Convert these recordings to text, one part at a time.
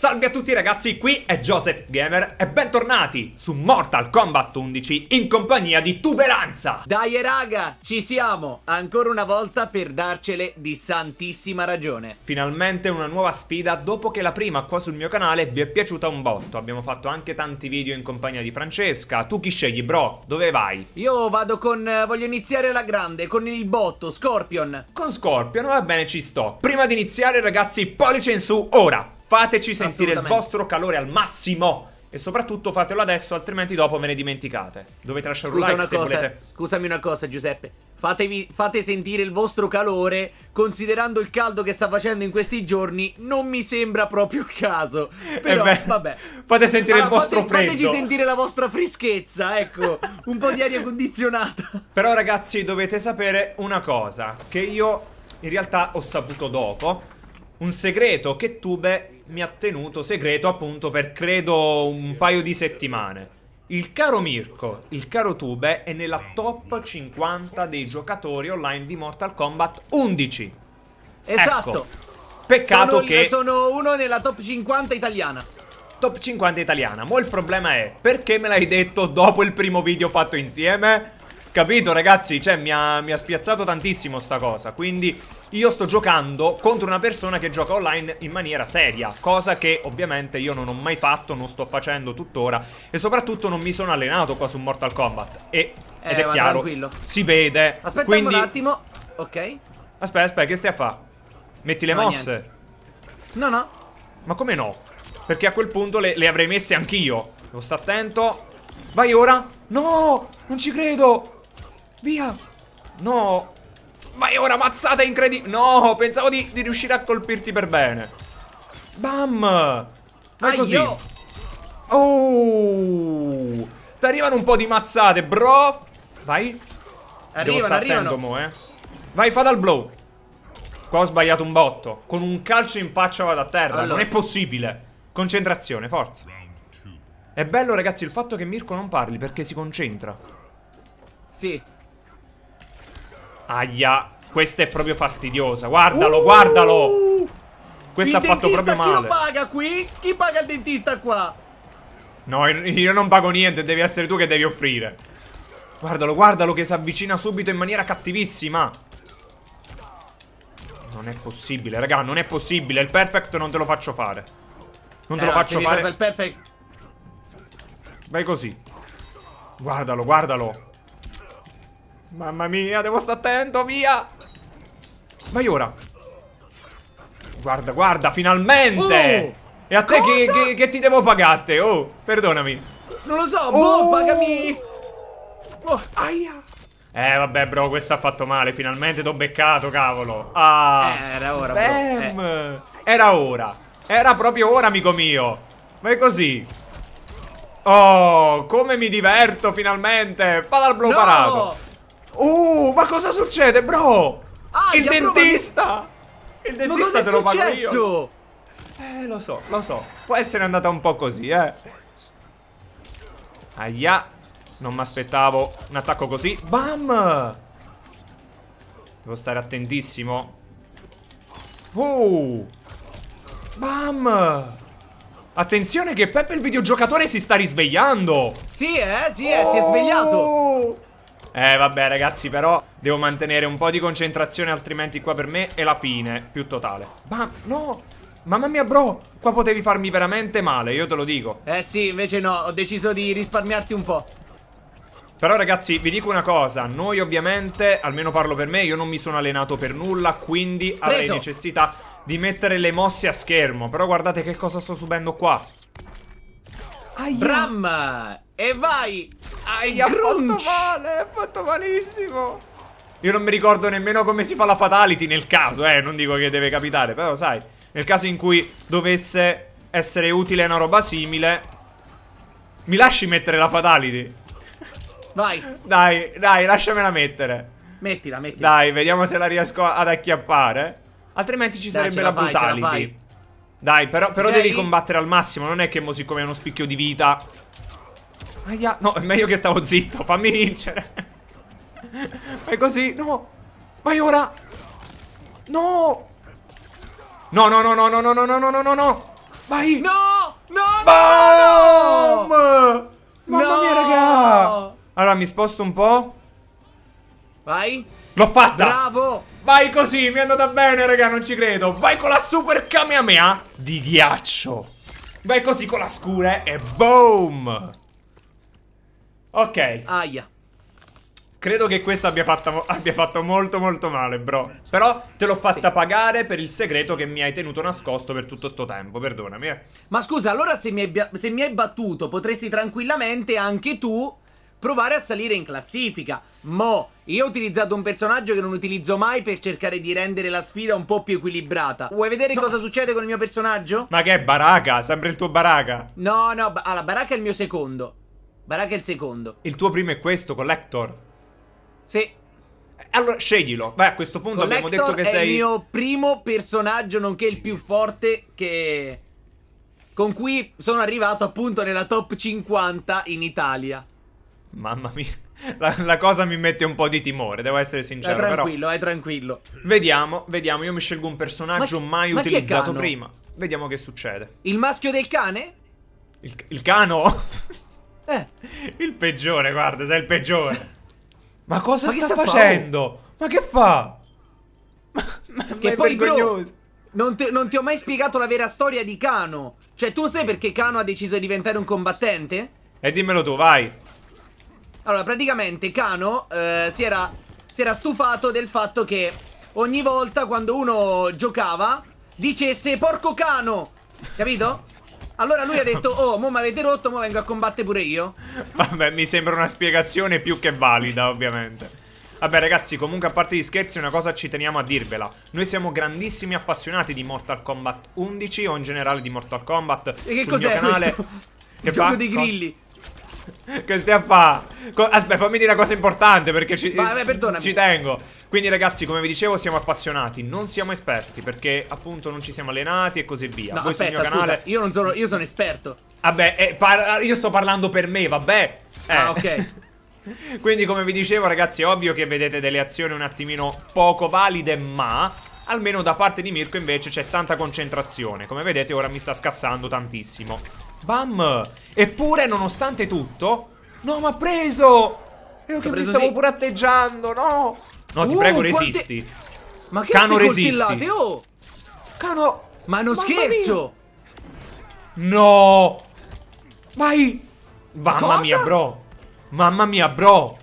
Salve a tutti ragazzi, qui è Joseph Gamer e bentornati su Mortal Kombat 11 in compagnia di Tuberanza. Dai raga, ci siamo, ancora una volta per darcele di santissima ragione. Finalmente una nuova sfida dopo che la prima qua sul mio canale vi è piaciuta un botto. Abbiamo fatto anche tanti video in compagnia di Francesca. Tu chi scegli bro? Dove vai? Io vado con... Eh, voglio iniziare la grande, con il botto, Scorpion. Con Scorpion, va bene ci sto. Prima di iniziare ragazzi, pollice in su, ora! Fateci sentire il vostro calore al massimo. E soprattutto fatelo adesso, altrimenti dopo ve ne dimenticate. Dovete lasciare Scusa un like una cosa, volete... Scusami una cosa, Giuseppe. Fatevi, fate sentire il vostro calore, considerando il caldo che sta facendo in questi giorni, non mi sembra proprio il caso. Eh Però, beh, vabbè. Fate sentire allora, il vostro fate, freddo. Fateci sentire la vostra freschezza, ecco. un po' di aria condizionata. Però ragazzi, dovete sapere una cosa, che io in realtà ho saputo dopo. Un segreto che Tube mi ha tenuto segreto appunto per credo un paio di settimane. Il caro Mirko, il caro Tube, è nella top 50 dei giocatori online di Mortal Kombat 11. Ecco. Esatto. Ecco, peccato sono, che... Sono uno nella top 50 italiana. Top 50 italiana. Mo' il problema è, perché me l'hai detto dopo il primo video fatto insieme? Capito ragazzi? Cioè mi ha, mi ha, spiazzato tantissimo sta cosa Quindi io sto giocando contro una persona che gioca online in maniera seria Cosa che ovviamente io non ho mai fatto, non sto facendo tuttora E soprattutto non mi sono allenato qua su Mortal Kombat e, eh, Ed è chiaro, tranquillo. si vede Aspetta quindi... un attimo, ok Aspetta, aspetta, che stai a fare? Metti le no, mosse niente. No, no Ma come no? Perché a quel punto le, le avrei messe anch'io Devo stare attento Vai ora No, non ci credo Via! No! Ma è una mazzata incredibile! No! Pensavo di, di, riuscire a colpirti per bene. Bam! Ma così. Oh! Ti arrivano un po' di mazzate, bro! Vai. Arrivano, Devo stare attento, mo, eh. Vai, fa dal blow. Qua ho sbagliato un botto. Con un calcio in faccia vado a terra. Allora. Non è possibile. Concentrazione, forza. È bello, ragazzi, il fatto che Mirko non parli perché si concentra. Sì. Aia, questa è proprio fastidiosa. Guardalo, uh, guardalo. Questa ha fatto proprio male. Chi lo paga qui? Chi paga il dentista qua? No, io non pago niente, devi essere tu che devi offrire. Guardalo, guardalo che si avvicina subito in maniera cattivissima. Non è possibile, raga, non è possibile. Il perfect non te lo faccio fare. Non te eh, lo faccio fare. Il perfect. Vai così. Guardalo, guardalo. Mamma mia, devo stare attento, via! Vai ora! Guarda, guarda, finalmente! Oh, e a te che, che, che, ti devo pagare? Oh, perdonami. Non lo so, boh, oh. pagami! Oh, aia! Eh, vabbè, bro, questo ha fatto male. Finalmente t'ho beccato, cavolo. Ah, eh, era ora, eh. Era ora. Era proprio ora, amico mio. Ma è così. Oh, come mi diverto finalmente. Fa dal blow no! parato. Oh, ma cosa succede, bro? Ah, il dentista! Il dentista te lo pago io. Eh, lo so, lo so. Può essere andata un po' così, eh. Aia. Non mi aspettavo un attacco così. Bam! Devo stare attentissimo. Oh! Bam! Attenzione che Peppe il videogiocatore si sta risvegliando! Sì, eh, sì, oh! si è svegliato! Uh! Eh vabbè ragazzi però devo mantenere un po' di concentrazione altrimenti qua per me è la fine più totale Ma no! Mamma mia bro, qua potevi farmi veramente male, io te lo dico Eh sì, invece no, ho deciso di risparmiarti un po' Però ragazzi vi dico una cosa, noi ovviamente, almeno parlo per me, io non mi sono allenato per nulla Quindi Preso. avrei necessità di mettere le mosse a schermo Però guardate che cosa sto subendo qua Aia. Bram! E vai! Ai ha fatto male, ha fatto malissimo! Io non mi ricordo nemmeno come si fa la fatality nel caso, eh, non dico che deve capitare, però sai, nel caso in cui dovesse essere utile una roba simile, mi lasci mettere la fatality? Vai! Dai, dai, lasciamela mettere. Mettila, mettila. Dai, vediamo se la riesco ad acchiappare. Altrimenti ci dai, sarebbe la, la fai, brutality. La dai, però, però devi combattere al massimo, non è che mo siccome è uno spicchio di vita Aia, no, è meglio che stavo zitto, fammi vincere. Fai così, no. Vai ora. No. No, no, no, no, no, no, no, no, no, no, no. Vai. No, no, Boom! no. Mamma no. mia, raga. Allora, mi sposto un po'. Vai. L'ho fatta. Bravo. Vai così, mi è andata bene, raga, non ci credo. Vai con la super Kamehameha di ghiaccio. Vai così con la scura e boom! Ok. Aia. Credo che questa abbia, abbia, fatto molto molto male, bro. Però te l'ho fatta sì. pagare per il segreto che mi hai tenuto nascosto per tutto sto tempo, perdonami. Eh. Ma scusa, allora se mi, hai, se mi hai battuto potresti tranquillamente anche tu provare a salire in classifica. Mo, io ho utilizzato un personaggio che non utilizzo mai per cercare di rendere la sfida un po' più equilibrata. Vuoi vedere no. cosa succede con il mio personaggio? Ma che è Baraka? Sembra il tuo Baraka. No, no, ba- allora Baraka è il mio secondo. Baraka è il secondo. Il tuo primo è questo, Collector? Sì. Allora sceglilo. Beh, a questo punto Collector abbiamo detto che sei. è il mio primo personaggio, nonché il più forte che. Con cui sono arrivato appunto nella top 50 in Italia. Mamma mia. La, la, cosa mi mette un po' di timore, devo essere sincero. È tranquillo, però... è tranquillo. Vediamo, vediamo. Io mi scelgo un personaggio ma, mai ma utilizzato prima. Vediamo che succede. Il maschio del cane? Il, il cano? Eh, il peggiore, guarda, sei il peggiore. Ma cosa ma sta, sta facendo? Fa? Ma che fa? Ma, ma che poi, bro, non, te, non ti ho mai spiegato la vera storia di Kano. Cioè, tu sai perché Kano ha deciso di diventare un combattente? E eh, dimmelo tu, vai. Allora, praticamente Kano eh, si, era, si era stufato del fatto che ogni volta quando uno giocava dicesse porco Kano, capito? Allora lui ha detto, oh, mo mi avete rotto, mo vengo a combattere pure io. Vabbè, mi sembra una spiegazione più che valida, ovviamente. Vabbè ragazzi, comunque a parte gli scherzi una cosa ci teniamo a dirvela Noi siamo grandissimi appassionati di Mortal Kombat 11 o in generale di Mortal Kombat E che cos'è canale... Che gioco fa? dei grilli che stai a fare? Aspetta, fammi dire una cosa importante perché ci, Vabbè, ci tengo. Quindi ragazzi, come vi dicevo, siamo appassionati, non siamo esperti perché appunto non ci siamo allenati e così via. No, Voi aspetta, sul mio canale... Scusa, io non sono, io sono esperto. Vabbè, eh, io sto parlando per me, vabbè. Ah, eh. Ah, ok. Quindi come vi dicevo ragazzi è ovvio che vedete delle azioni un attimino poco valide ma Almeno da parte di Mirko invece c'è tanta concentrazione. Come vedete ora mi sta scassando tantissimo. Bam! Eppure nonostante tutto... No, ma ha preso! Io che mi stavo sì. pure atteggiando, no! No, ti uh, prego, resisti. Quante... Ma che Cano resisti. Oh. Cano... Ma non scherzo! Mia. No! Vai! Mamma Cosa? mia, bro! Mamma mia, bro!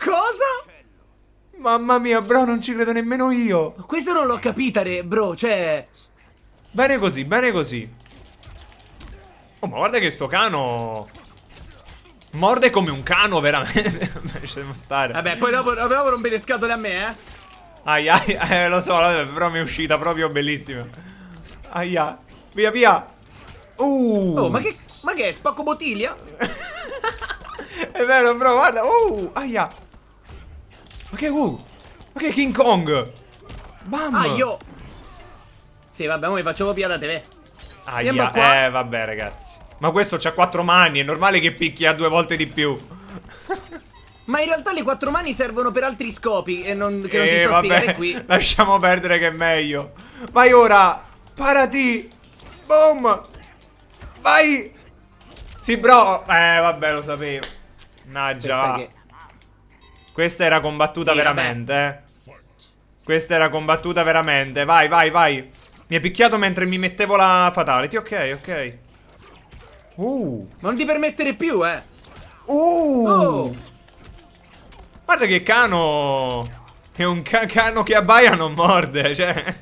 Cosa? Mamma mia, bro, non ci credo nemmeno io. Questo non l'ho capita, re, bro, cioè... Bene così, bene così. Oh, ma guarda che sto cano... Morde come un cano, veramente. Lasciamo stare. Vabbè, poi dopo, dopo rompe le scatole a me, eh. Aia, aia eh, lo so, però mi è uscita proprio bellissima. Aia. Via, via. Uh. Oh, ma che, ma che è? Spacco bottiglia? è vero, bro, guarda. Uh, aia che uh! Ma che King Kong! Bam! Aio! Ah, io! Sì, vabbè, ora mi facciamo via da te. Eh. Aia, eh, vabbè, ragazzi. Ma questo c'ha quattro mani, è normale che picchia due volte di più. Ma in realtà le quattro mani servono per altri scopi e non, che non ti eh, sto vabbè, qui. Lasciamo perdere che è meglio. Vai ora, parati. Boom. Vai. Sì, bro. Eh, vabbè, lo sapevo. Naggia. Aspetta che... Questa era combattuta sì, veramente. Eh. Questa era combattuta veramente. Vai, vai, vai. Mi ha picchiato mentre mi mettevo la fatality. Ok, ok. Uh. Non ti permettere più, eh. Uh. Oh. Guarda che cano... È un cacano che abbaia non morde, cioè...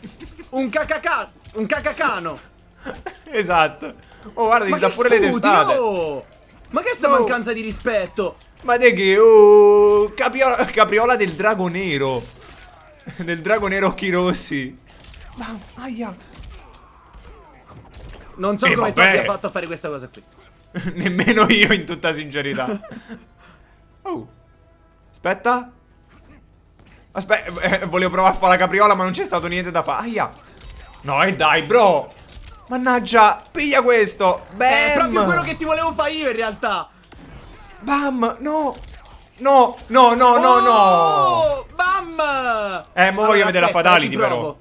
un cacacà... Un cacacano. esatto. Oh, guarda, Ma gli dà pure studio? le testate. oh. Ma che sta no. Oh. mancanza di rispetto? Ma de che? Oh, capriola, capriola del drago nero. del drago nero occhi rossi. Ma, aia. Non so eh, come vabbè. tu abbia fatto a fare questa cosa qui. Nemmeno io, in tutta sincerità. oh. Aspetta. Aspetta, eh, volevo provare a fare la capriola, ma non c'è stato niente da fare. Aia. No, e eh, dai, bro. Mannaggia, piglia questo. Beh, è proprio quello che ti volevo fare io, in realtà. Bam! No! No, no, no, no, oh, no! Bam! Eh, ma allora, voglio vedere la fatality però.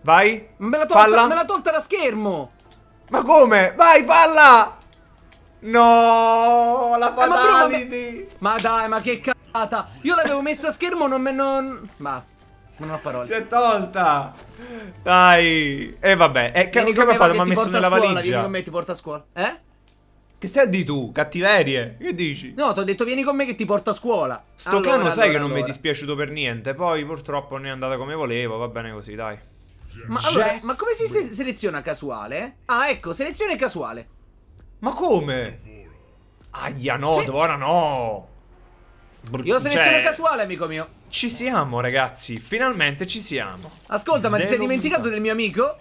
Vai. Me l'ha tolta, tolta da schermo. Ma come? Vai, palla! No, la fatality. Eh, ma, ma, dai, ma che cazzata! Io l'avevo messa a schermo, non me non Ma non ho parole. Si è tolta. Dai. E eh, vabbè, eh, che, che mi ha fatto? Mi ha messo nella scuola, valigia. Vieni con me ti porta a scuola. Eh? Che stai a di tu? Cattiverie? Che dici? No, ti ho detto vieni con me che ti porto a scuola. Sto allora, piano allora, sai allora, che non mi è dispiaciuto per niente. Poi purtroppo non è andata come volevo. Va bene così, dai. Ma, ma come si se seleziona casuale? Ah, ecco, selezione casuale. Ma come? Aia, no, sì. ora no. Br Io seleziono cioè... casuale, amico mio. Ci siamo, ragazzi. Finalmente ci siamo. Ascolta, ma Zero ti sei dimenticato del mio amico?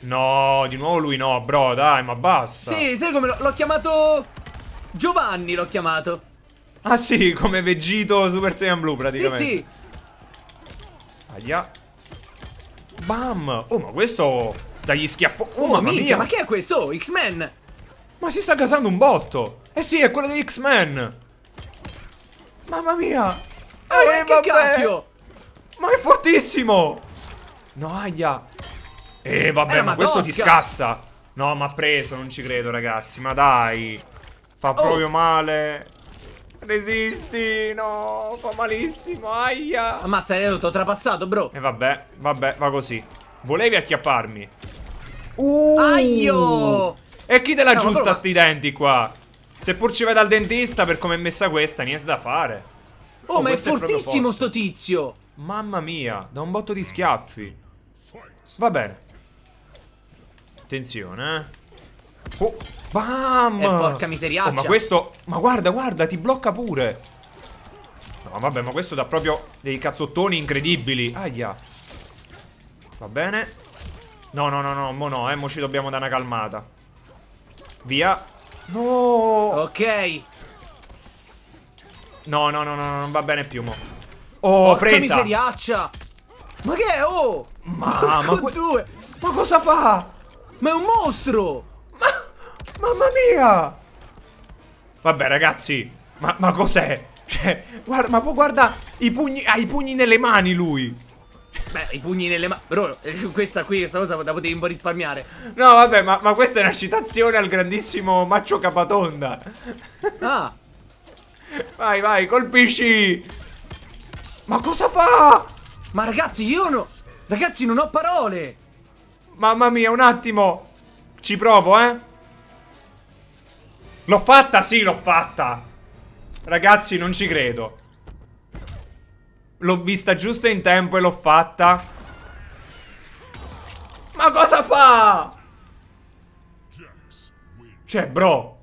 No, di nuovo lui no, bro, dai, ma basta. Sì, sai come l'ho chiamato... Giovanni l'ho chiamato. Ah sì, come Vegito Super Saiyan Blue praticamente. Sì, sì. Aia. Bam! Oh, ma questo... Dagli schiaffo... Oh, oh mamma mia. Ma che è questo? Oh, X-Men! Ma si sta casando un botto! Eh sì, è quello di X-Men! Mamma mia! Ah, ma eh, che vabbè. cacchio! Ma è fortissimo! No, aia! Eh, vabbè, eh, ma questo ti scassa. No, ma ha preso, non ci credo, ragazzi. Ma dai. Fa oh. proprio male. Resisti, no, fa malissimo, aia. Ammazza, hai tutto trapassato, bro. E eh, vabbè, vabbè, va così. Volevi acchiapparmi. Uh. Aio. E chi te la no, giusta sti denti qua? Seppur ci vai dal dentista per come è messa questa, niente da fare. Oh, oh ma è fortissimo è sto tizio. Mamma mia, da un botto di schiaffi. Va bene. Attenzione, eh. Oh, bam! E eh, porca miseriaccia. Oh, ma questo... Ma guarda, guarda, ti blocca pure. No, vabbè, ma questo dà proprio dei cazzottoni incredibili. Aia. Va bene. No, no, no, no, mo no, eh, mo ci dobbiamo dare una calmata. Via. No! Ok. No, no, no, no, non va bene più, mo. Oh, Porca presa. miseriaccia. Ma che è? Oh! Ma, ma, due. ma cosa fa? Ma è un mostro! Ma... Mamma mia! Vabbè, ragazzi, ma, ma cos'è? Cioè, guarda, ma poi guarda i pugni... Ha i pugni nelle mani lui! Beh, i pugni nelle mani... Bro, eh, questa qui, questa cosa la potevi un po' risparmiare. No, vabbè, ma, ma questa è una citazione al grandissimo Maccio Capatonda. Ah! Vai, vai, colpisci! Ma cosa fa? Ma ragazzi, io no... Ragazzi, non ho parole! Mamma mia, un attimo. Ci provo, eh. L'ho fatta? Sì, l'ho fatta. Ragazzi, non ci credo. L'ho vista giusto in tempo e l'ho fatta. Ma cosa fa? Cioè, bro.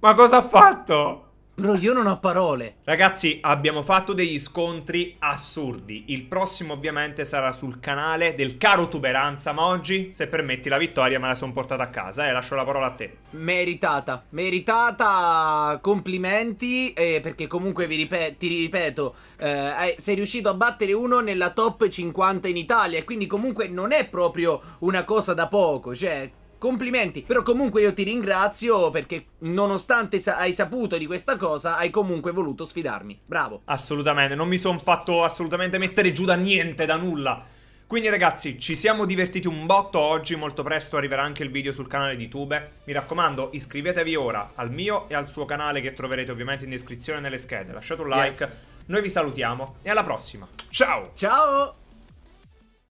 Ma cosa ha fatto? Bro, io non ho parole. Ragazzi, abbiamo fatto degli scontri assurdi. Il prossimo ovviamente sarà sul canale del caro Tuberanza, ma oggi, se permetti, la vittoria me la sono portata a casa e eh. lascio la parola a te. Meritata, meritata, complimenti, eh, perché comunque vi ripet ti ripeto, eh, sei riuscito a battere uno nella top 50 in Italia, quindi comunque non è proprio una cosa da poco, cioè... Complimenti, però comunque io ti ringrazio perché nonostante sa hai saputo di questa cosa hai comunque voluto sfidarmi. Bravo. Assolutamente, non mi sono fatto assolutamente mettere giù da niente, da nulla. Quindi ragazzi, ci siamo divertiti un botto oggi, molto presto arriverà anche il video sul canale di Tube. Mi raccomando, iscrivetevi ora al mio e al suo canale che troverete ovviamente in descrizione nelle schede. Lasciate un like, yes. noi vi salutiamo e alla prossima. Ciao! Ciao!